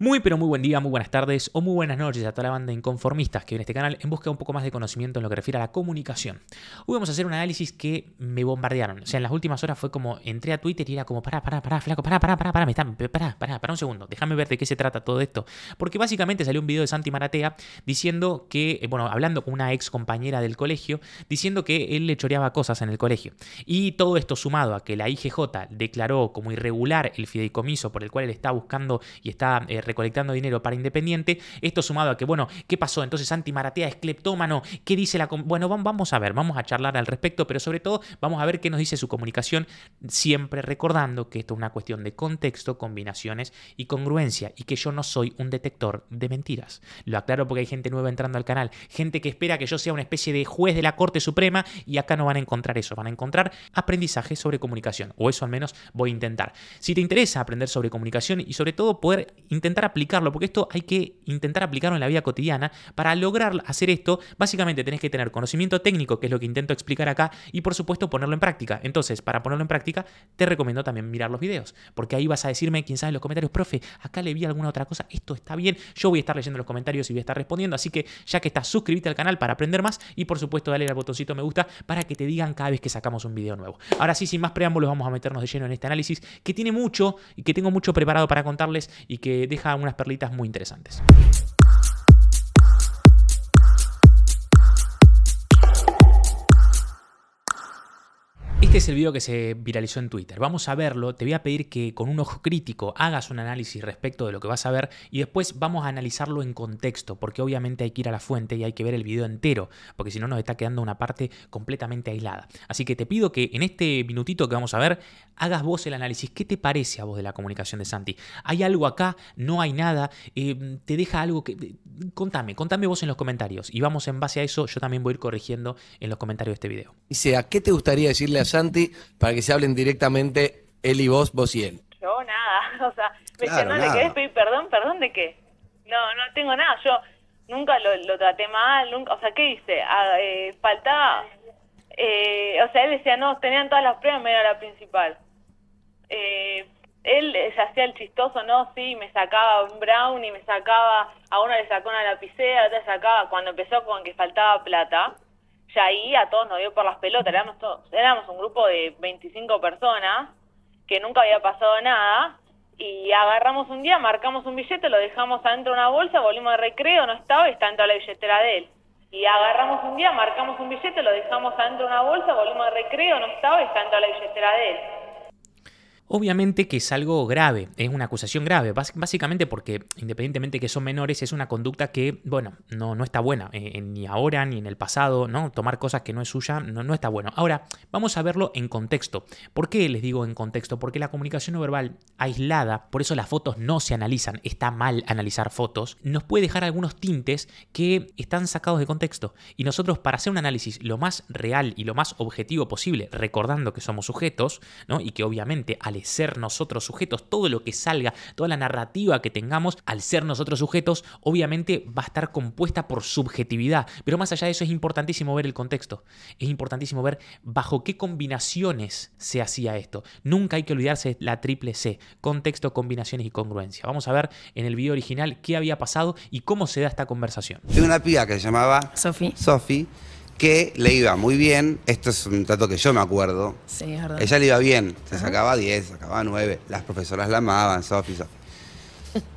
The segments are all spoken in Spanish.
Muy pero muy buen día, muy buenas tardes o muy buenas noches a toda la banda de inconformistas que en este canal en busca de un poco más de conocimiento en lo que refiere a la comunicación. Hoy vamos a hacer un análisis que me bombardearon. O sea, en las últimas horas fue como entré a Twitter y era como, pará, pará, pará, flaco, pará, pará, pará, pará, me están, pará, pará, pará un segundo, déjame ver de qué se trata todo esto. Porque básicamente salió un video de Santi Maratea diciendo que, eh, bueno, hablando con una ex compañera del colegio, diciendo que él le choreaba cosas en el colegio. Y todo esto sumado a que la IGJ declaró como irregular el fideicomiso por el cual él está buscando y está... Eh, recolectando dinero para Independiente. Esto sumado a que, bueno, ¿qué pasó? Entonces antimaratea, Maratea es cleptómano. ¿Qué dice la... Bueno, vamos a ver, vamos a charlar al respecto, pero sobre todo vamos a ver qué nos dice su comunicación, siempre recordando que esto es una cuestión de contexto, combinaciones y congruencia, y que yo no soy un detector de mentiras. Lo aclaro porque hay gente nueva entrando al canal, gente que espera que yo sea una especie de juez de la Corte Suprema, y acá no van a encontrar eso, van a encontrar aprendizaje sobre comunicación, o eso al menos voy a intentar. Si te interesa aprender sobre comunicación y sobre todo poder intentar aplicarlo, porque esto hay que intentar aplicarlo en la vida cotidiana. Para lograr hacer esto, básicamente tenés que tener conocimiento técnico, que es lo que intento explicar acá, y por supuesto ponerlo en práctica. Entonces, para ponerlo en práctica, te recomiendo también mirar los videos, porque ahí vas a decirme, quién sabe, en los comentarios, profe, acá le vi alguna otra cosa, esto está bien, yo voy a estar leyendo los comentarios y voy a estar respondiendo, así que ya que estás, suscríbete al canal para aprender más y por supuesto dale al botoncito me gusta para que te digan cada vez que sacamos un video nuevo. Ahora sí, sin más preámbulos, vamos a meternos de lleno en este análisis que tiene mucho y que tengo mucho preparado para contarles y que deja unas perlitas muy interesantes. Este es el video que se viralizó en Twitter. Vamos a verlo. Te voy a pedir que con un ojo crítico hagas un análisis respecto de lo que vas a ver y después vamos a analizarlo en contexto, porque obviamente hay que ir a la fuente y hay que ver el video entero, porque si no nos está quedando una parte completamente aislada. Así que te pido que en este minutito que vamos a ver hagas vos el análisis. ¿Qué te parece a vos de la comunicación de Santi? ¿Hay algo acá? ¿No hay nada? Eh, ¿Te deja algo que contame, contame vos en los comentarios. Y vamos en base a eso, yo también voy a ir corrigiendo en los comentarios de este video. Dice, ¿a qué te gustaría decirle a Santi para que se hablen directamente él y vos, vos y él? Yo nada, o sea, me no, le pedir perdón, perdón de qué. No, no tengo nada, yo nunca lo, traté mal, nunca, o sea, ¿qué hice? Ah, eh, faltaba, eh, o sea, él decía, no, tenían todas las pruebas, era la principal. Eh, él se hacía el chistoso, ¿no? Sí, me sacaba un brownie, me sacaba, a uno le sacó una lapicera, a otra le sacaba, cuando empezó con que faltaba plata, ya ahí a todos nos dio por las pelotas, éramos, todos, éramos un grupo de 25 personas, que nunca había pasado nada, y agarramos un día, marcamos un billete, lo dejamos adentro de una bolsa, volvimos de recreo, no estaba, y está dentro de la billetera de él. Y agarramos un día, marcamos un billete, lo dejamos adentro de una bolsa, volvimos de recreo, no estaba, y está dentro de la billetera de él. Obviamente que es algo grave, es una acusación grave, básicamente porque independientemente que son menores, es una conducta que, bueno, no, no está buena, eh, ni ahora ni en el pasado, ¿no? Tomar cosas que no es suya no, no está bueno. Ahora, vamos a verlo en contexto. ¿Por qué les digo en contexto? Porque la comunicación no verbal aislada, por eso las fotos no se analizan, está mal analizar fotos, nos puede dejar algunos tintes que están sacados de contexto. Y nosotros, para hacer un análisis lo más real y lo más objetivo posible, recordando que somos sujetos, ¿no? Y que obviamente al ser nosotros sujetos, todo lo que salga, toda la narrativa que tengamos, al ser nosotros sujetos, obviamente va a estar compuesta por subjetividad. Pero más allá de eso es importantísimo ver el contexto. Es importantísimo ver bajo qué combinaciones se hacía esto. Nunca hay que olvidarse la triple C, contexto, combinaciones y congruencia. Vamos a ver en el video original qué había pasado y cómo se da esta conversación. Tengo una pía que se llamaba Sofi. Sofi que le iba muy bien. Esto es un trato que yo me acuerdo. Sí, es Ella le iba bien. Se sacaba 10, sacaba 9. Las profesoras la amaban, Sofi, Sofi.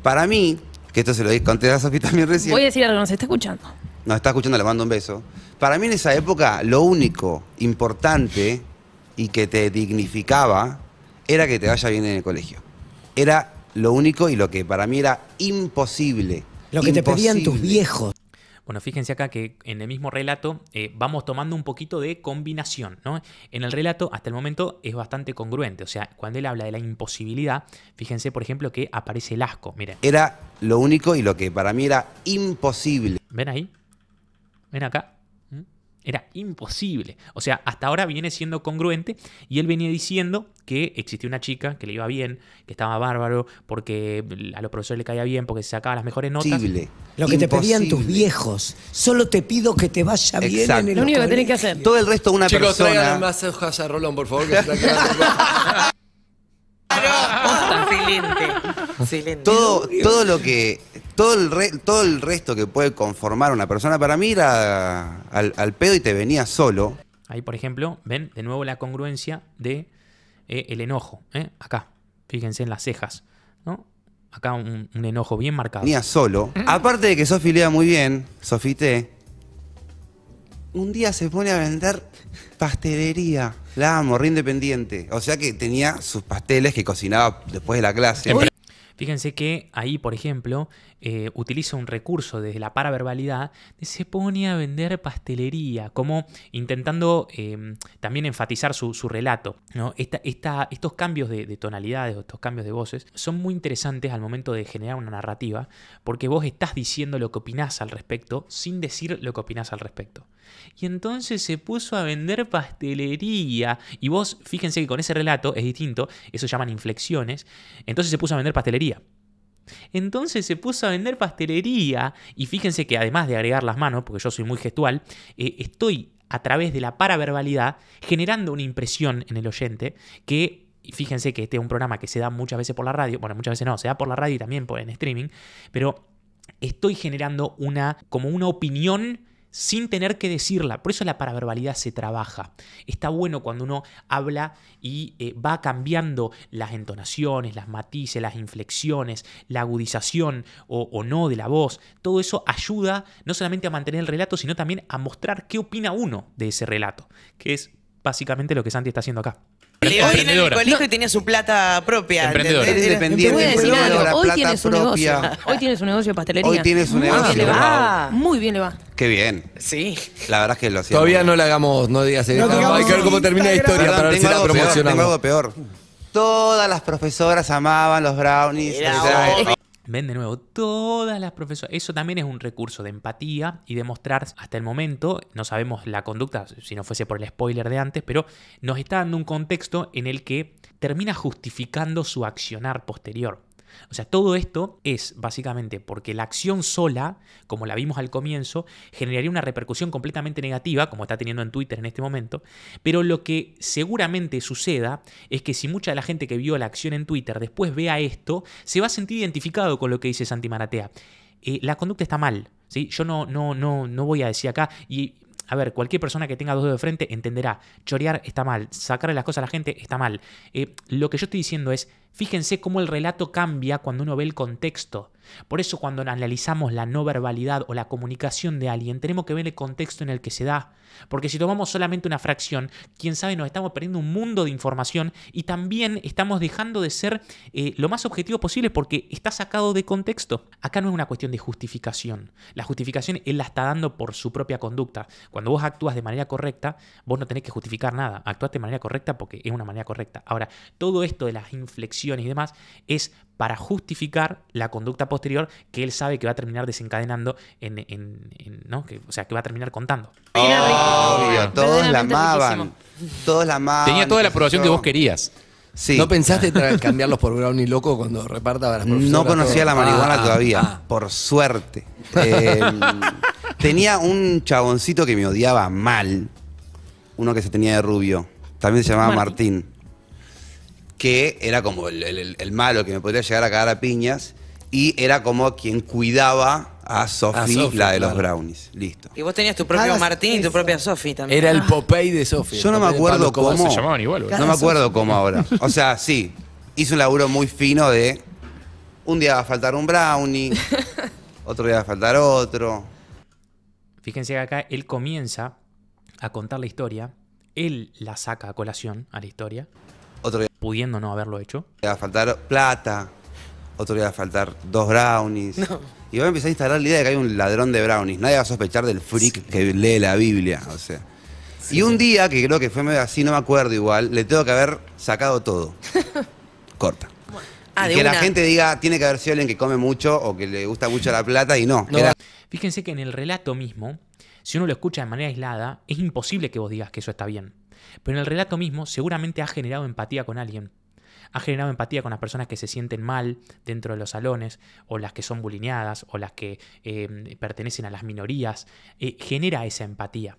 Para mí, que esto se lo conté a Sofi también recién. Voy a decir algo, nos está escuchando. Nos está escuchando, le mando un beso. Para mí en esa época, lo único importante y que te dignificaba era que te vaya bien en el colegio. Era lo único y lo que para mí era imposible. Lo que te pedían tus viejos. Bueno, fíjense acá que en el mismo relato eh, vamos tomando un poquito de combinación, ¿no? En el relato hasta el momento es bastante congruente, o sea, cuando él habla de la imposibilidad, fíjense por ejemplo que aparece el asco, miren. Era lo único y lo que para mí era imposible. ¿Ven ahí? ¿Ven acá? Era imposible. O sea, hasta ahora viene siendo congruente y él venía diciendo que existía una chica que le iba bien, que estaba bárbaro, porque a los profesores le caía bien, porque se sacaba las mejores notas. Imposible. Lo que te pedían tus viejos. Solo te pido que te vaya bien en el Lo único que tenés que hacer. Todo el resto una Chicos, persona. Chicos, traigan más hojas a Rolón, por favor, que se Todo, todo lo que. Todo el, todo el resto que puede conformar una persona, para mí era al, pedo y te venía solo. Ahí, por ejemplo, ven de nuevo la congruencia de eh, el enojo. ¿eh? Acá, fíjense en las cejas. ¿no? Acá un, enojo bien marcado. Venía solo. Aparte de que Sofi lea muy bien, Sofité, un día se pone a vender pastelería. La amor, re independiente. O sea que tenía sus pasteles que cocinaba después de la clase. Fíjense que ahí, por ejemplo, eh, utiliza un recurso desde la paraverbalidad, se pone a vender pastelería, como intentando em, también enfatizar su, relato. estos cambios de, de tonalidades o estos cambios de voces son muy interesantes al momento de generar una narrativa, porque vos estás diciendo lo que opinás al respecto sin decir lo que opinás al respecto y entonces se puso a vender pastelería. Y vos, fíjense que con ese relato es distinto, eso llaman inflexiones, entonces se puso a vender pastelería. Entonces se puso a vender pastelería y fíjense que además de agregar las manos, porque yo soy muy gestual, eh, estoy a través de la paraverbalidad generando una impresión en el oyente que fíjense que este es un programa que se da muchas veces por la radio, bueno, muchas veces no, se da por la radio y también por en streaming, pero estoy generando una como una opinión sin tener que decirla. Por eso la paraverbalidad se trabaja. Está bueno cuando uno habla y eh, va cambiando las entonaciones, las matices, las inflexiones, la agudización o, o, no de la voz. Todo eso ayuda no solamente a mantener el relato, sino también a mostrar qué opina uno de ese relato, que es básicamente lo que Santi está haciendo acá. Hoy en el colegio tenía su plata propia. Hoy tienes Negocio. Hoy negocio de pastelería. Hoy tienes un Muy negocio. Bien le va. Muy bien le va. Qué bien. Sí. La verdad es que lo hacía. Todavía no le hagamos, no digas No, hay que ver cómo termina la historia para ver si la promocionamos. Peor, tengo algo peor. Todas las profesoras amaban los brownies. Ven de nuevo, todas las profesoras. Eso también es un recurso de empatía y demostrar hasta el momento, no sabemos la conducta si no fuese por el spoiler de antes, pero nos está dando un contexto en el que termina justificando su accionar posterior. O sea, todo esto es básicamente porque la acción sola, como la vimos al comienzo, generaría una repercusión completamente negativa, como está teniendo en Twitter en este momento, pero lo que seguramente suceda es que si mucha de la gente que vio la acción en Twitter después vea esto, se va a sentir identificado con lo que dice Santi Maratea. Eh, la conducta está mal, ¿sí? Yo no, no, no, no voy a decir acá, y a ver, cualquier persona que tenga dos dedos de frente entenderá, chorear está mal, sacarle las cosas a la gente está mal. Eh, lo que yo estoy diciendo es, Fíjense cómo el relato cambia cuando uno ve el contexto. Por eso cuando analizamos la no verbalidad o la comunicación de alguien, tenemos que ver el contexto en el que se da. Porque si tomamos solamente una fracción, quién sabe, nos estamos perdiendo un mundo de información y también estamos dejando de ser eh, lo más objetivo posible porque está sacado de contexto. Acá no es una cuestión de justificación. La justificación él la está dando por su propia conducta. Cuando vos actúas de manera correcta, vos no tenés que justificar nada. Actuaste de manera correcta porque es una manera correcta. Ahora, todo esto de las inflexiones, y demás, es para justificar la conducta posterior que él sabe que va a terminar desencadenando en, ¿no? Que, o sea, que va a terminar contando. todos la amaban. Todos la amaban. Tenía toda la aprobación que vos querías. ¿No pensaste cambiarlos por brownie loco cuando repartaba las las No conocía la marihuana ah, ah, todavía, ah. por suerte. Em, tenía un chaboncito que me odiaba mal, uno que se tenía de rubio, también se llamaba Martín que era como el, malo que me podría llegar a cagar a piñas y era como quien cuidaba a Sofi, la de los brownies. Listo. Y vos tenías tu propio Martín y tu propia Sofi también. Era el ah. Popey de Sofi. Yo no me acuerdo cómo. Se llamaban igual. No me acuerdo cómo ahora. O sea, sí. hizo un laburo muy fino de. Un día va a faltar un brownie, otro día va a faltar otro. Fíjense que acá él comienza a contar la historia, él la saca a colación a la historia. Otro día pudiendo no haberlo hecho? va a faltar plata, otro le va a faltar dos brownies. Y va a empezar a instalar la idea de que hay un ladrón de brownies. Nadie va a sospechar del freak que lee la Biblia, o sea. Y un día, que creo que fue así, no me acuerdo igual, le tengo que haber sacado todo. Corta. Ah, que la gente diga, tiene que haber sido alguien que come mucho o que le gusta mucho la plata y no. Fíjense que en el relato mismo, si uno lo escucha de manera aislada, es imposible que vos digas que eso está bien. Pero en el relato mismo seguramente ha generado empatía con alguien. Ha generado empatía con las personas que se sienten mal dentro de los salones, o las que son bulineadas, o las que eh, pertenecen a las minorías. Eh, genera esa empatía.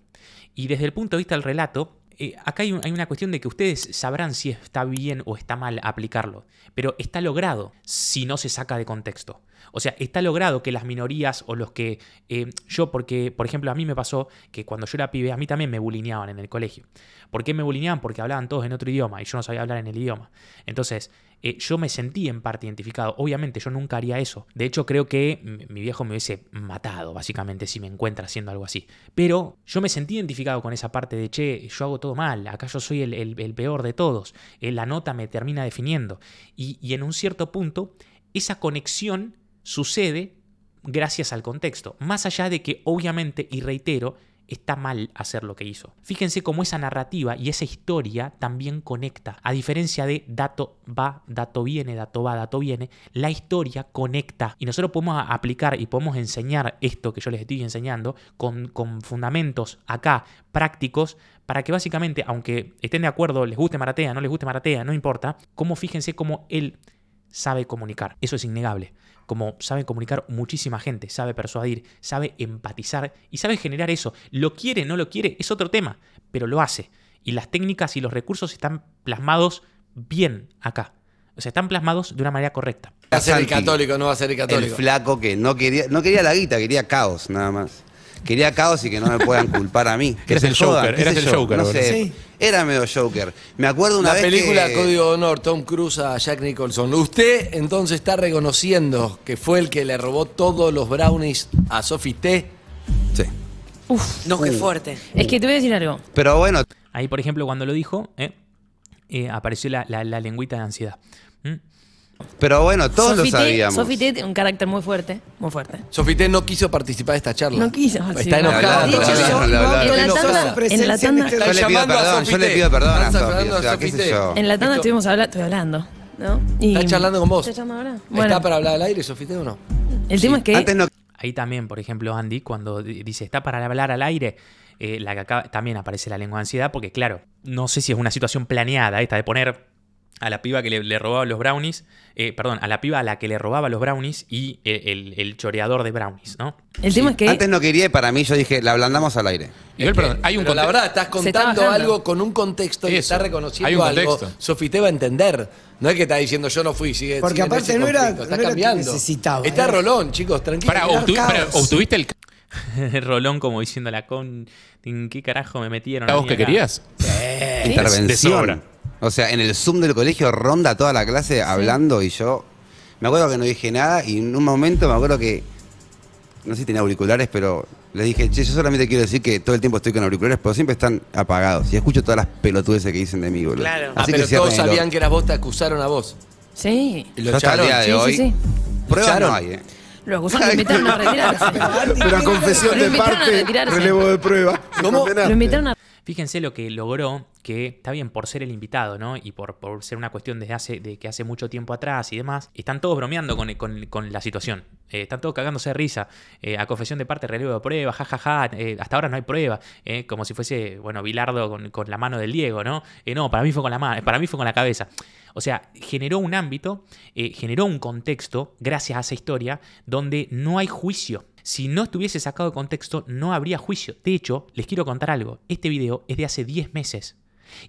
Y desde el punto de vista del relato, eh, acá hay, una cuestión de que ustedes sabrán si está bien o está mal aplicarlo, pero está logrado si no se saca de contexto. O sea, está logrado que las minorías o los que eh, yo, porque, por ejemplo, a mí me pasó que cuando yo era pibe, a mí también me bulineaban en el colegio. ¿Por qué me bulineaban? Porque hablaban todos en otro idioma y yo no sabía hablar en el idioma. Entonces, eh, yo me sentí en parte identificado. Obviamente, yo nunca haría eso. De hecho, creo que mi viejo me hubiese matado, básicamente, si me encuentra haciendo algo así. Pero yo me sentí identificado con esa parte de, che, yo hago todo mal, acá yo soy el, peor de todos, eh, la nota me termina definiendo. Y, y en un cierto punto, esa conexión sucede gracias al contexto, más allá de que obviamente, y reitero, está mal hacer lo que hizo. Fíjense cómo esa narrativa y esa historia también conecta. A diferencia de dato va, dato viene, dato va, dato viene, la historia conecta. Y nosotros podemos aplicar y podemos enseñar esto que yo les estoy enseñando con, fundamentos acá prácticos para que básicamente, aunque estén de acuerdo, les guste Maratea, no les guste Maratea, no importa, cómo fíjense cómo él sabe comunicar. Eso es innegable como sabe comunicar muchísima gente, sabe persuadir, sabe empatizar y sabe generar eso. Lo quiere, no lo quiere, es otro tema, pero lo hace. Y las técnicas y los recursos están plasmados bien acá. O sea, están plasmados de una manera correcta. Va a ser el católico, no va a ser el católico. El flaco que no quería, no quería la guita, quería caos nada más. Quería caos y que no me puedan culpar a mí. Que el Joker, era medio Joker. Me acuerdo una, La película Código de Honor, Tom Cruise a Jack Nicholson. Usted entonces está reconociendo que fue el que le robó todos los brownies a Sophie T. Sí. Uf. No, qué uh. fuerte. Es que te voy a decir algo. Pero bueno, Ahí, por ejemplo, cuando lo dijo, eh, eh, apareció la, lengüita de ansiedad. ¿Mm? Pero bueno, todos lo sabíamos. Sofité tiene un carácter muy fuerte, muy fuerte. Sofité no quiso participar de esta charla. No quiso. Está enojada. en la tanda, en la tanda, yo le yo le pido perdón En la tanda estuvimos hablando, estoy hablando. ¿no? ¿Estás charlando con vos? ¿Estás ¿Está para hablar al aire, Sofité, o no? El tema es que... ahí también, por ejemplo, Andy, cuando dice está para hablar al aire, eh, también aparece la lengua de ansiedad, porque claro, no sé si es una situación planeada esta de poner a la piba que le, robaba los brownies, eh, perdón, a la piba a la que le robaba los brownies y eh, el, choreador de brownies, ¿no? Antes no quería y para mí yo dije, la ablandamos al aire. hay un la verdad, estás contando algo con un contexto y estás reconociendo algo. Sofite va a entender. No es que estás diciendo yo no fui, sigue Porque aparte no era, está necesitaba. Está ¿eh? Rolón, chicos, tranquilo. Para, obtuviste el Rolón como diciendo la con... ¿En qué carajo me metieron? ¿A vos que querías? Intervención. O sea, en el Zoom del colegio ronda toda la clase hablando y yo me acuerdo que no dije nada y en un momento me acuerdo que, no sé si tenía auriculares, pero le dije, che, yo solamente quiero decir que todo el tiempo estoy con auriculares, pero siempre están apagados y escucho todas las pelotudeces que dicen de mí, boludo. Claro. Ah, Así pero todos sabían que eras vos, te acusaron a vos. Sí. Sí, sí, sí. pruebas no hay, eh. Lo acusaron, lo a retirarse. Una confesión de parte, relevo de prueba. ¿Cómo? Lo invitaron a Fíjense lo que logró, que está bien por ser el invitado, ¿no? Y por, ser una cuestión desde hace, de que hace mucho tiempo atrás y demás, están todos bromeando con, la situación. Eh, están todos cagándose de risa. Eh, a confesión de parte, relevo de prueba, jajaja, eh, hasta ahora no hay prueba. como si fuese, bueno, Bilardo con, con la mano del Diego, ¿no? no, para mí fue con la mano, para mí fue con la cabeza. O sea, generó un ámbito, generó un contexto, gracias a esa historia, donde no hay juicio si no estuviese sacado de contexto, no habría juicio. De hecho, les quiero contar algo. Este video es de hace 10 meses.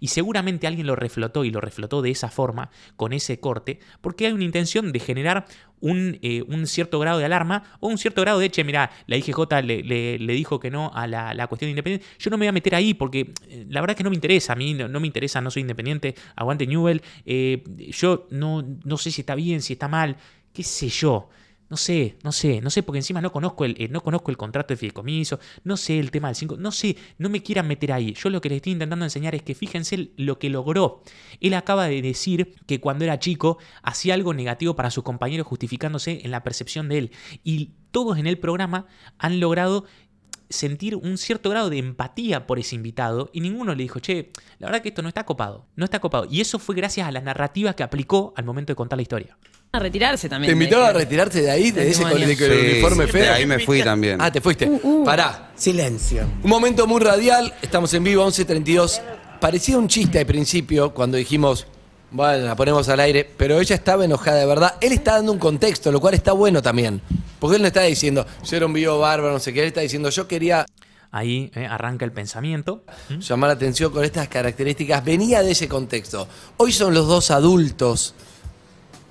Y seguramente alguien lo reflotó y lo reflotó de esa forma, con ese corte, porque hay una intención de generar un, eh, cierto grado de alarma o un cierto grado de, che, mirá, la IGJ le, dijo que no a la, cuestión independiente. Yo no me voy a meter ahí porque eh, la verdad es que no me interesa, a mí no, me interesa, no soy independiente, aguante Newell, eh, yo no, no sé si está bien, si está mal, qué sé yo. No sé, no sé, no sé, porque encima no conozco el, eh, no conozco el contrato de fideicomiso, no sé el tema del 5, no sé, no me quieran meter ahí. Yo lo que les estoy intentando enseñar es que fíjense lo que logró. Él acaba de decir que cuando era chico hacía algo negativo para sus compañeros justificándose en la percepción de él. Y todos en el programa han logrado sentir un cierto grado de empatía por ese invitado y ninguno le dijo, che, la verdad que esto no está copado, no está copado. Y eso fue gracias a la narrativa que aplicó al momento de contar la historia a retirarse también. Te invitó a retirarse de ahí, de ese con el, uniforme de ahí me fui también. Ah, te fuiste. Uh, uh. Pará. Silencio. Un momento muy radial, estamos en vivo, 11.32. Parecía un chiste al principio cuando dijimos, bueno, la ponemos al aire, pero ella estaba enojada de verdad. Él está dando un contexto, lo cual está bueno también. Porque él no está diciendo, yo era un vivo bárbaro, no sé qué, él está diciendo, yo quería Ahí eh, arranca el pensamiento. ¿Mm? llamar la atención con estas características, venía de ese contexto. Hoy son los dos adultos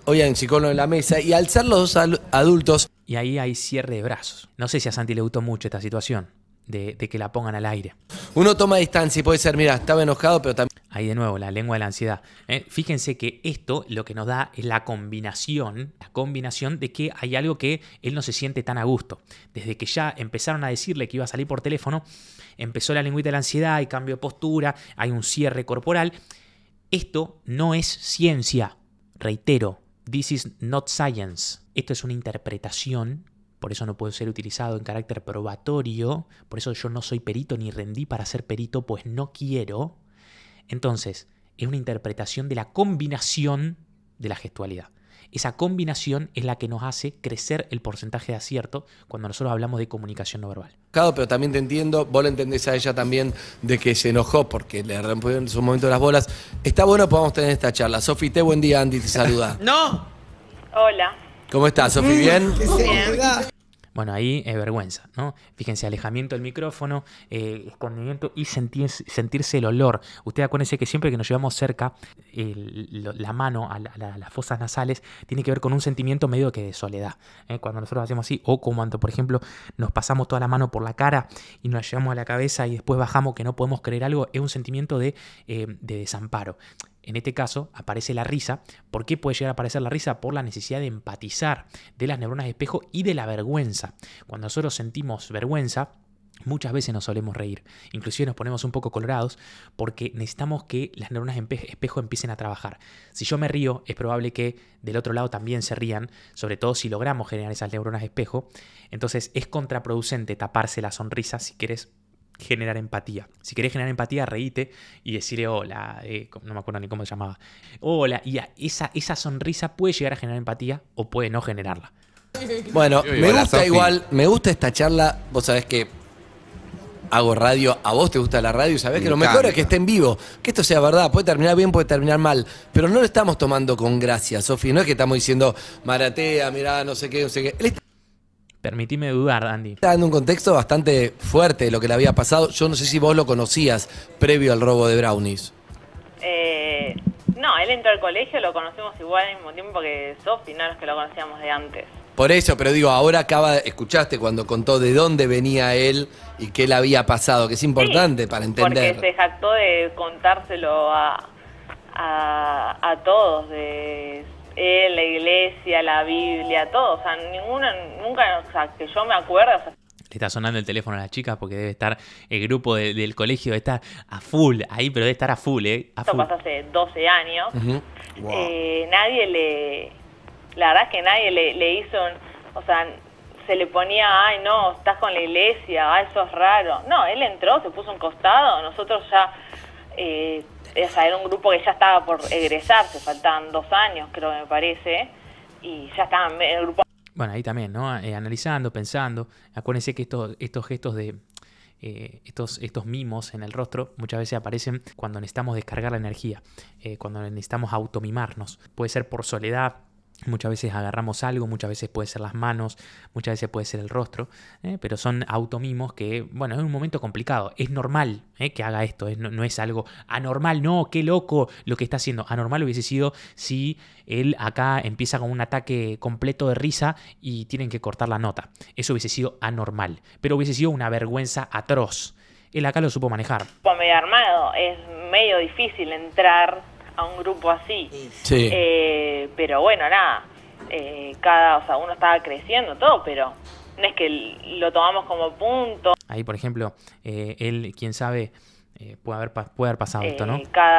hoy en Psicólogo en la Mesa, y al ser los adultos. Y ahí hay cierre de brazos. No sé si a Santi le gustó mucho esta situación, de, que la pongan al aire. Uno toma distancia y puede ser, mira, estaba enojado, pero también. Ahí de nuevo, la lengua de la ansiedad. Eh, fíjense que esto lo que nos da es la combinación, la combinación de que hay algo que él no se siente tan a gusto. Desde que ya empezaron a decirle que iba a salir por teléfono, empezó la lengüita de la ansiedad, hay cambio de postura, hay un cierre corporal. Esto no es ciencia, reitero, This is not science. Esto es una interpretación, por eso no puede ser utilizado en carácter probatorio, por eso yo no soy perito ni rendí para ser perito, pues no quiero. Entonces, es una interpretación de la combinación de la gestualidad. Esa combinación es la que nos hace crecer el porcentaje de acierto cuando nosotros hablamos de comunicación no verbal. Claro, pero también te entiendo, vos la entendés a ella también de que se enojó porque le rompieron en su momento las bolas. Está bueno, podamos tener esta charla. Sofi, te buen día, Andy, te saluda. ¡No! Hola. ¿Cómo estás, Sofi? ¿Bien? ¿Qué bien. Bueno, ahí es vergüenza, ¿no? Fíjense, alejamiento del micrófono, eh, escondimiento y sentirse el olor. Usted acuérdense que siempre que nos llevamos cerca la mano a, las fosas nasales tiene que ver con un sentimiento medio que de soledad. ¿eh? Cuando nosotros hacemos así, o como cuando por ejemplo, nos pasamos toda la mano por la cara y nos la llevamos a la cabeza y después bajamos que no podemos creer algo, es un sentimiento de eh, desamparo. En este caso aparece la risa. ¿Por qué puede llegar a aparecer la risa? Por la necesidad de empatizar de las neuronas de espejo y de la vergüenza. Cuando nosotros sentimos vergüenza, Muchas veces nos solemos reír, inclusive nos ponemos un poco colorados porque necesitamos que las neuronas de espejo empiecen a trabajar. Si yo me río, es probable que del otro lado también se rían, sobre todo si logramos generar esas neuronas de espejo. Entonces es contraproducente taparse la sonrisa si quieres generar empatía. Si querés generar empatía, reíte y decirle hola, eh, no me acuerdo ni cómo se llamaba. Hola, y esa, esa sonrisa puede llegar a generar empatía o puede no generarla. Bueno, me gusta igual, me gusta esta charla, vos sabés que hago radio, a vos te gusta la radio y sabés que lo mejor es que esté en vivo. Que esto sea verdad, puede terminar bien, puede terminar mal, pero no lo estamos tomando con gracia, Sofi. No es que estamos diciendo, maratea, mirá, no sé qué, no sé qué. Permitime dudar, Andy. Está en un contexto bastante fuerte lo que le había pasado. Yo no sé si vos lo conocías previo al robo de Brownies. Eh, no, él entró al colegio, lo conocimos igual al mismo tiempo que Sofi, no los que lo conocíamos de antes. Por eso, pero digo, ahora acaba, escuchaste cuando contó de dónde venía él y qué le había pasado, que es importante para entender. Porque se jactó de contárselo a, a todos, de eh, la iglesia, la Biblia, todo. O sea, ninguno, nunca, o sea, que yo me acuerdo. te está sonando el teléfono a las chica porque debe estar el grupo del colegio, está a full ahí, pero debe estar a full, ¿eh? Esto pasó hace 12 años. Eh, nadie le. La verdad es que nadie le, hizo. Un, o sea, se le ponía, ay, no, estás con la iglesia, ay, ah, eso es raro. No, él entró, se puso un costado, nosotros ya. Eh, era un grupo que ya estaba por egresarse, faltan dos años, creo que me parece, y ya estaban en el grupo. Bueno, ahí también, ¿no? Eh, analizando, pensando. Acuérdense que estos, estos gestos de. Eh, estos, estos mimos en el rostro muchas veces aparecen cuando necesitamos descargar la energía, eh, cuando necesitamos automimarnos. Puede ser por soledad, Muchas veces agarramos algo, muchas veces puede ser las manos, muchas veces puede ser el rostro, ¿eh? pero son automimos que, bueno, es un momento complicado. Es normal ¿eh? que haga esto, no, es algo anormal, no, qué loco lo que está haciendo. Anormal hubiese sido si él acá empieza con un ataque completo de risa y tienen que cortar la nota. Eso hubiese sido anormal, pero hubiese sido una vergüenza atroz. Él acá lo supo manejar. medio armado, es medio difícil entrar a un grupo así. Eh, pero bueno, nada, eh, cada, o sea, uno estaba creciendo todo, pero no es que lo tomamos como punto. Ahí, por ejemplo, eh, él, quién sabe, puede, haber, puede pasado esto, ¿no?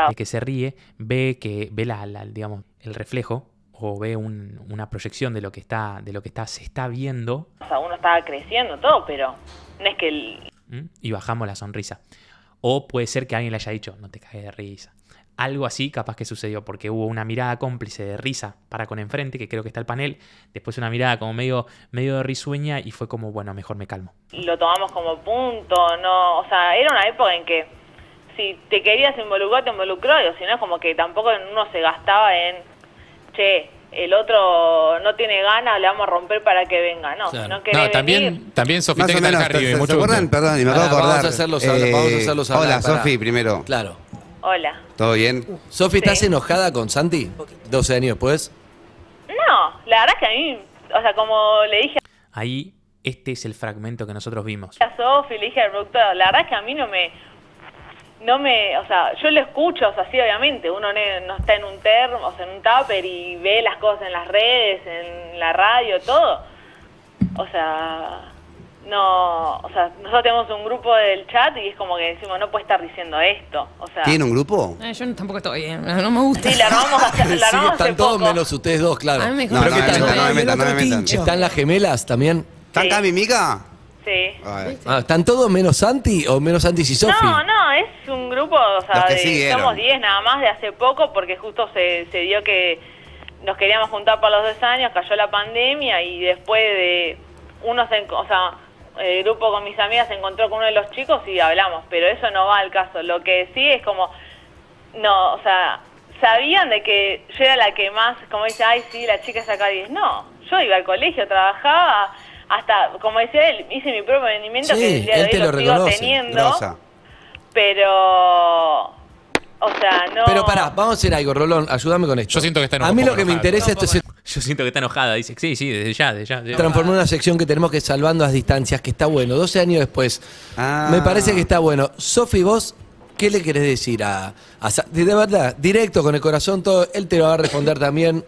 El que se ríe ve que ve la, digamos, el reflejo o ve una proyección de lo que está de lo que está se está viendo. O sea, uno estaba creciendo todo, pero no es que ¿Mm? y bajamos la sonrisa. O puede ser que alguien le haya dicho, no te caigas de risa. Algo así capaz que sucedió, porque hubo una mirada cómplice de risa para con enfrente, que creo que está el panel, después una mirada como medio, medio de risueña y fue como, bueno, mejor me calmo. Lo tomamos como punto, no, o sea, era una época en que si te querías involucrar, te involucró, o si no, como que tampoco uno se gastaba en, che, el otro no tiene ganas, le vamos a romper para que venga. No, si no, no también, también Sofía Perdón, y me acordar. Vamos a hacerlos, eh, Hola, Sofi, primero. Claro. Hola. ¿Todo bien? Sofi, ¿estás enojada con Santi? 12 años pues? No, la verdad es que a mí, o sea, como le dije Ahí, este es el fragmento que nosotros vimos. a Sofi, le dije al productor, la verdad es que a mí no me, no me, o sea, yo lo escucho, o sea, sí, obviamente, uno no está en un termo, o sea, en un tupper y ve las cosas en las redes, en la radio, todo. O sea, no, o sea, nosotros tenemos un grupo del chat y es como que decimos, no puede estar diciendo esto. O sea, ¿Tiene un grupo? yo tampoco estoy bien, no me gusta. Sí, la armamos hacer la sí, están todos menos ustedes dos, claro. no, no, me no, me metan, ¿Están las gemelas también? ¿Están Cami Mica? Sí. ¿Están todos menos Santi o menos Santi y Sofi? No, no, es un grupo, o sea, somos 10 nada más de hace poco porque justo se, se dio que nos queríamos juntar para los 10 años, cayó la pandemia y después de unos, o sea, el grupo con mis amigas se encontró con uno de los chicos y hablamos, pero eso no va al caso. Lo que sí es como, no, o sea, sabían de que yo era la que más, como dice, ay, sí, la chica acá. 10. No, yo iba al colegio, trabajaba, hasta, como decía él, hice mi propio rendimiento. sí, él te lo, reconoce. Pero o sea, no. Pero pará, vamos a hacer algo, Rolón, ayúdame con esto. Yo siento que está en A mí lo que me interesa este es. Yo siento que está enojada. Dice, sí, sí, desde ya, desde ya. Transformó una sección que tenemos que salvando a distancias, que está bueno. 12 años después. Ah. Me parece que está bueno. Sofi, vos, ¿qué le querés decir a, De verdad, directo, con el corazón todo. Él te lo va a responder también.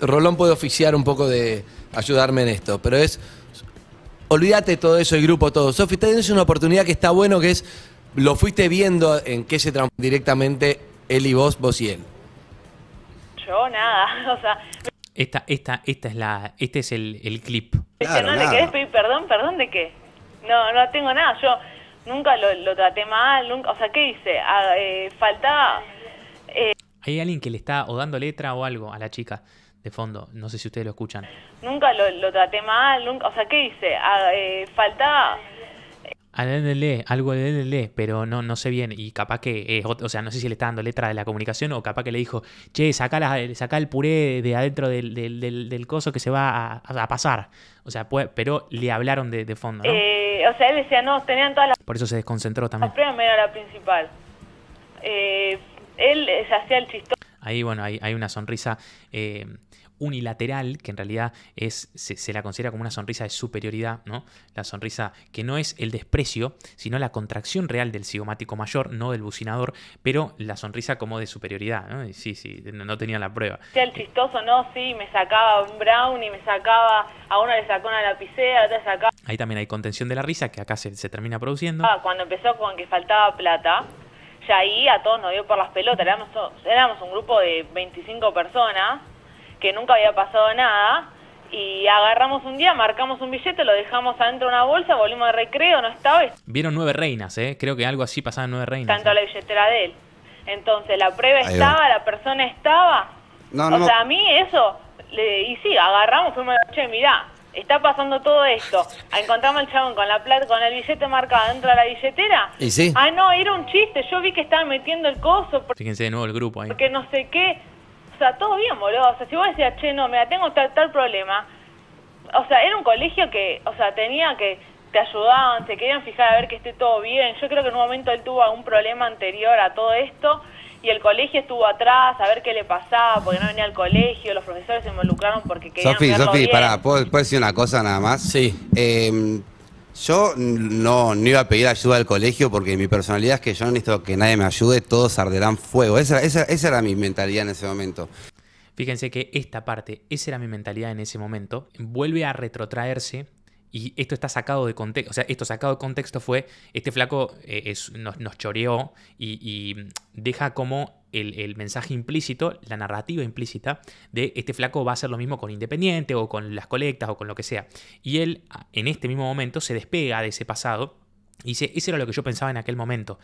Rolón puede oficiar un poco de ayudarme en esto, pero es. Olvídate todo eso, el grupo, todo. Sofi, tenés una oportunidad que está bueno, que es. Lo fuiste viendo en qué se transformó directamente él y vos, vos y él. Yo nada, o sea, esta, esta, esta es la, este es el, el clip. Claro, no le querés pedir perdón, perdón de qué. No, no tengo nada. Yo nunca lo, traté mal, nunca. O sea, ¿qué hice? Ah, eh, falta faltaba. Eh, Hay alguien que le está o dando letra o algo a la chica de fondo. No sé si ustedes lo escuchan. Nunca lo, traté mal, nunca. O sea, ¿qué hice? Ah, eh, falta faltaba al NLE, algo del NLE, pero no, no sé bien. Y capaz que, o sea, no sé si le está dando letra de la comunicación o capaz que le dijo, che, saca, la, saca el puré de adentro del, coso que se va a, pasar. O sea, pero le hablaron de, fondo, ¿no? Eh, o sea, él decía, no, tenían todas las... Por eso se desconcentró también. La era la principal. Eh, él eh, se hacía el chistón. Ahí, bueno, hay, hay una sonrisa... Eh, unilateral, que en realidad es, se, la considera como una sonrisa de superioridad, ¿no? La sonrisa que no es el desprecio, sino la contracción real del cigomático mayor, no del bucinador, pero la sonrisa como de superioridad, ¿no? sí, sí, no, tenía la prueba. El chistoso, no, sí, me sacaba un brown y me sacaba, a uno le sacó una lapicera, a otra sacaba... Ahí también hay contención de la risa, que acá se, se termina produciendo. Ah, cuando empezó con que faltaba plata, ya ahí a todos nos dio por las pelotas, éramos, éramos un grupo de 25 personas, que nunca había pasado nada. Y agarramos un día, marcamos un billete, lo dejamos adentro de una bolsa, volvimos de recreo, no estaba. Vieron nueve reinas, ¿eh? Creo que algo así pasaba en nueve reinas. Tanto ¿eh? la billetera de él. Entonces, la prueba estaba, la persona estaba. No, no, o sea, a mí eso, y sí, agarramos, fuimos, che, mirá, está pasando todo esto. Encontramos al chabón con la plata, con el billete marcado dentro de la billetera. ¿Y sí? Ah, no, era un chiste, yo vi que estaba metiendo el coso. Fíjense de nuevo el grupo ahí. Porque no sé qué sea, todo bien, boludo. O sea, si vos decías, che, no, mira, tengo tal, problema. O sea, era un colegio que, o sea, tenía que, te ayudaban, se querían fijar a ver que esté todo bien. Yo creo que en un momento él tuvo algún problema anterior a todo esto y el colegio estuvo atrás a ver qué le pasaba, porque no venía al colegio, los profesores se involucraron porque querían Sofi, Sofi, pará, ¿puedo, decir una cosa nada más? Sí. Eh, yo no, iba a pedir ayuda al colegio porque mi personalidad es que yo no necesito que nadie me ayude, todos arderán fuego. esa era mi mentalidad en ese momento. Fíjense que esta parte, esa era mi mentalidad en ese momento, vuelve a retrotraerse y esto está sacado de contexto, o sea, esto sacado de contexto fue, este flaco eh, nos, choreó y, deja como el, mensaje implícito, la narrativa implícita de este flaco va a hacer lo mismo con Independiente o con las colectas o con lo que sea. Y él en este mismo momento se despega de ese pasado y dice, eso era lo que yo pensaba en aquel momento.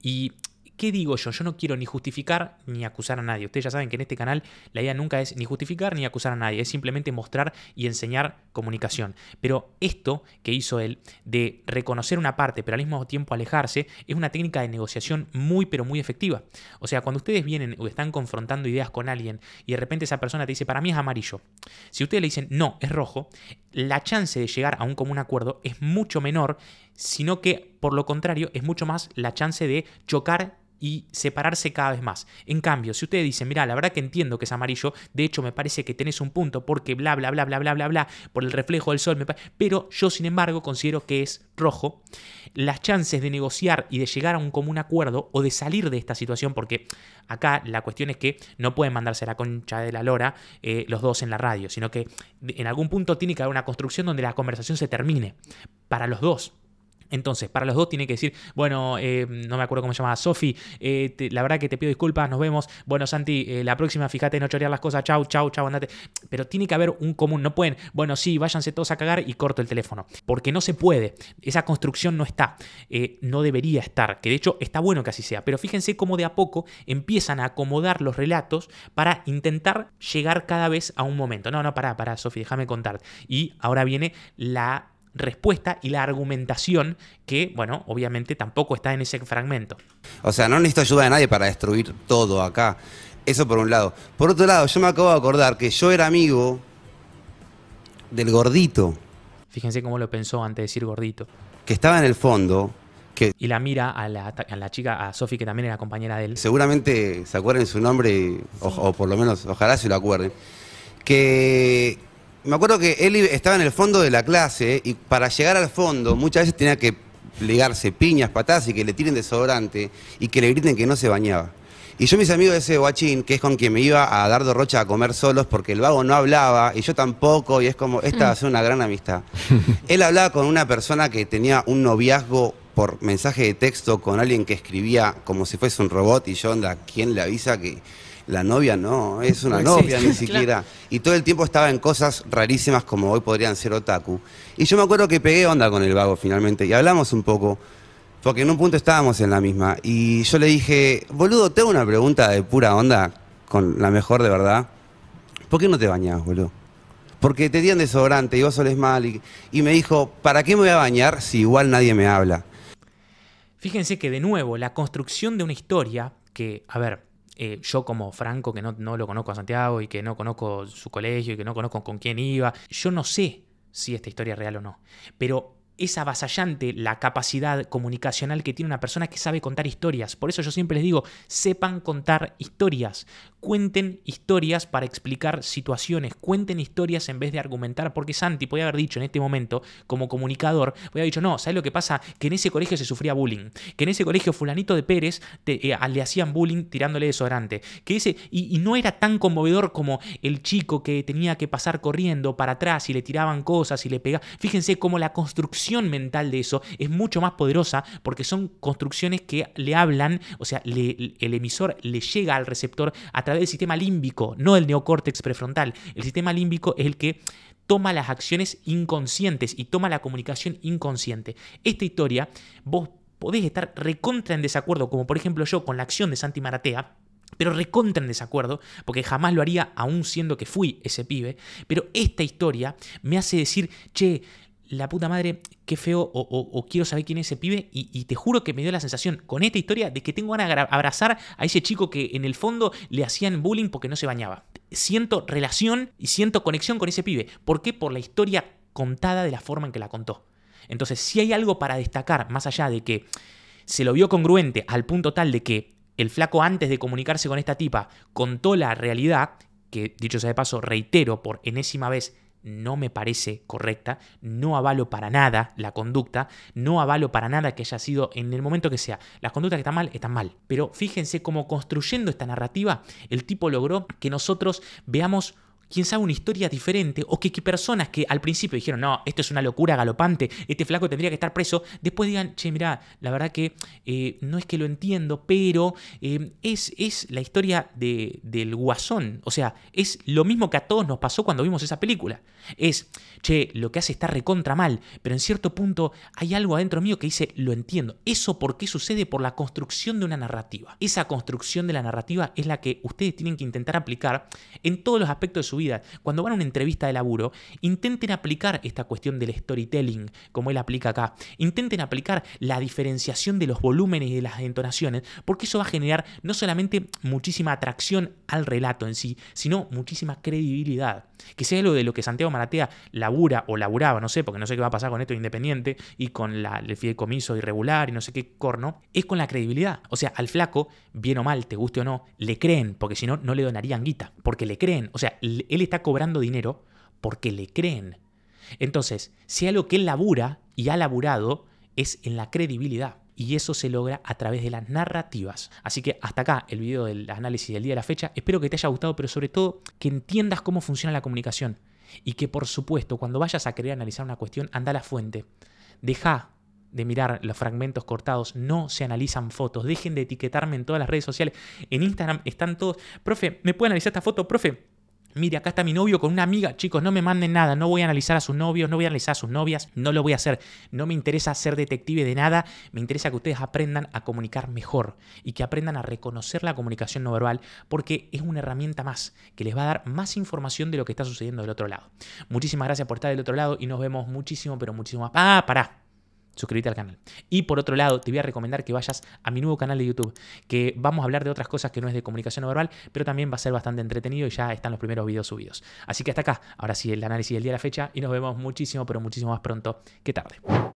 Y ¿Qué digo yo? Yo no quiero ni justificar ni acusar a nadie. Ustedes ya saben que en este canal la idea nunca es ni justificar ni acusar a nadie, es simplemente mostrar y enseñar comunicación. Pero esto que hizo él de reconocer una parte pero al mismo tiempo alejarse es una técnica de negociación muy pero muy efectiva. O sea, cuando ustedes vienen o están confrontando ideas con alguien y de repente esa persona te dice, para mí es amarillo, si ustedes le dicen, no, es rojo, la chance de llegar a un común acuerdo es mucho menor, sino que por lo contrario es mucho más la chance de chocar y separarse cada vez más. En cambio, si ustedes dicen, mira, la verdad que entiendo que es amarillo, de hecho me parece que tenés un punto porque bla, bla, bla, bla, bla, bla, bla, por el reflejo del sol, pero yo sin embargo considero que es rojo, las chances de negociar y de llegar a un común acuerdo o de salir de esta situación, porque acá la cuestión es que no pueden mandarse la concha de la lora eh, los dos en la radio, sino que en algún punto tiene que haber una construcción donde la conversación se termine para los dos. Entonces, para los dos tiene que decir, bueno, eh, no me acuerdo cómo se llamaba, Sofi, eh, la verdad que te pido disculpas, nos vemos. Bueno, Santi, eh, la próxima, fíjate, no chorear las cosas, chau, chau, chau, andate. Pero tiene que haber un común, no pueden, bueno, sí, váyanse todos a cagar y corto el teléfono. Porque no se puede, esa construcción no está, no debería estar, que de hecho está bueno que así sea, pero fíjense cómo de a poco empiezan a acomodar los relatos para intentar llegar cada vez a un momento. No, no, pará, pará, Sofi, déjame contar. Y ahora viene la respuesta y la argumentación que, bueno, obviamente tampoco está en ese fragmento. O sea, no necesito ayuda de nadie para destruir todo acá. Eso por un lado. Por otro lado, yo me acabo de acordar que yo era amigo del gordito. Fíjense cómo lo pensó antes de decir gordito. Que estaba en el fondo. Que y la mira a la, chica, a Sofi, que también era compañera de él. Seguramente se acuerden su nombre, o, o por lo menos ojalá se lo acuerden. Que me acuerdo que él estaba en el fondo de la clase y para llegar al fondo muchas veces tenía que plegarse piñas, patadas y que le tiren desodorante y que le griten que no se bañaba. Y yo mis amigos de ese guachín, que es con quien me iba a Dardo Rocha a comer solos porque el vago no hablaba y yo tampoco, y es como, esta va a ser una gran amistad. Él hablaba con una persona que tenía un noviazgo por mensaje de texto con alguien que escribía como si fuese un robot y yo, onda, ¿quién le avisa que la novia no, es una ah, novia ni siquiera. Y todo el tiempo estaba en cosas rarísimas como hoy podrían ser otaku. Y yo me acuerdo que pegué onda con el vago finalmente y hablamos un poco, porque en un punto estábamos en la misma. Y yo le dije, boludo, tengo una pregunta de pura onda, con la mejor de verdad. ¿Por qué no te bañas, boludo? Porque te dieron desodorante y vos soles mal. y me dijo, ¿para qué me voy a bañar si igual nadie me habla? Fíjense que de nuevo, la construcción de una historia que, a ver, eh, yo como Franco, que no, no lo conozco a Santiago y que no conozco su colegio y que no conozco con quién iba, yo no sé si esta historia es real o no. Pero es avasallante la capacidad comunicacional que tiene una persona que sabe contar historias. Por eso yo siempre les digo, sepan contar historias cuenten historias para explicar situaciones, cuenten historias en vez de argumentar, porque Santi podía haber dicho en este momento, como comunicador, podía haber dicho, no, ¿sabes lo que pasa? Que en ese colegio se sufría bullying, que en ese colegio fulanito de Pérez eh, le hacían bullying tirándole desodorante, que ese, y, no era tan conmovedor como el chico que tenía que pasar corriendo para atrás y le tiraban cosas y le pegaban. Fíjense cómo la construcción mental de eso es mucho más poderosa porque son construcciones que le hablan, o sea, el emisor le llega al receptor a través del sistema límbico, no el neocórtex prefrontal. El sistema límbico es el que toma las acciones inconscientes y toma la comunicación inconsciente. Esta historia, vos podés estar recontra en desacuerdo, como por ejemplo yo con la acción de Santi Maratea, pero recontra en desacuerdo, porque jamás lo haría aún siendo que fui ese pibe, pero esta historia me hace decir, che, la puta madre, qué feo, o, quiero saber quién es ese pibe, y, y, te juro que me dio la sensación con esta historia de que tengo ganas de abrazar a ese chico que en el fondo le hacían bullying porque no se bañaba. Siento relación y siento conexión con ese pibe. ¿Por qué? Por la historia contada de la forma en que la contó. Entonces, si hay algo para destacar, más allá de que se lo vio congruente al punto tal de que el flaco antes de comunicarse con esta tipa contó la realidad, que dicho sea de paso, reitero por enésima vez, no me parece correcta, no avalo para nada la conducta, no avalo para nada que haya sido en el momento que sea. Las conducta que está mal, está mal. Pero fíjense cómo construyendo esta narrativa, el tipo logró que nosotros veamos sabe una historia diferente o que, personas que al principio dijeron, no, esto es una locura galopante, este flaco tendría que estar preso, después digan, che, mirá, la verdad que eh, no es que lo entiendo, pero eh, es, es la historia de, del guasón, o sea, es lo mismo que a todos nos pasó cuando vimos esa película. Es, che, lo que hace está recontra mal, pero en cierto punto hay algo adentro mío que dice, lo entiendo. ¿Eso por qué sucede? Por la construcción de una narrativa. Esa construcción de la narrativa es la que ustedes tienen que intentar aplicar en todos los aspectos de su vida, cuando van a una entrevista de laburo, intenten aplicar esta cuestión del storytelling, como él aplica acá. Intenten aplicar la diferenciación de los volúmenes y de las entonaciones, porque eso va a generar no solamente muchísima atracción al relato en sí, sino muchísima credibilidad. Que sea lo de lo que Santiago Maratea labura o laburaba, no sé, porque no sé qué va a pasar con esto Independiente y con la, el fideicomiso irregular y no sé qué corno, es con la credibilidad. O sea, al flaco, bien o mal, te guste o no, le creen, porque si no, no le donarían guita, porque le creen. O sea, le, él está cobrando dinero porque le creen. Entonces, si algo que él labura y ha laburado es en la credibilidad. Y eso se logra a través de las narrativas. Así que hasta acá el video del análisis del día de la fecha. Espero que te haya gustado, pero sobre todo que entiendas cómo funciona la comunicación. Y que por supuesto, cuando vayas a querer analizar una cuestión, anda a la fuente. Deja de mirar los fragmentos cortados, no se analizan fotos, dejen de etiquetarme en todas las redes sociales, en Instagram están todos, profe, ¿me puede analizar esta foto? Profe, mire, acá está mi novio con una amiga, chicos, no me manden nada, no voy a analizar a sus novios, no voy a analizar a sus novias, no lo voy a hacer, no me interesa ser detective de nada, me interesa que ustedes aprendan a comunicar mejor y que aprendan a reconocer la comunicación no verbal porque es una herramienta más que les va a dar más información de lo que está sucediendo del otro lado. Muchísimas gracias por estar del otro lado y nos vemos muchísimo, pero muchísimo más. Ah, pará suscríbete al canal. Y por otro lado, te voy a recomendar que vayas a mi nuevo canal de YouTube, que vamos a hablar de otras cosas que no es de comunicación no verbal, pero también va a ser bastante entretenido y ya están los primeros videos subidos. Así que hasta acá, ahora sí el análisis del día de la fecha y nos vemos muchísimo, pero muchísimo más pronto que tarde.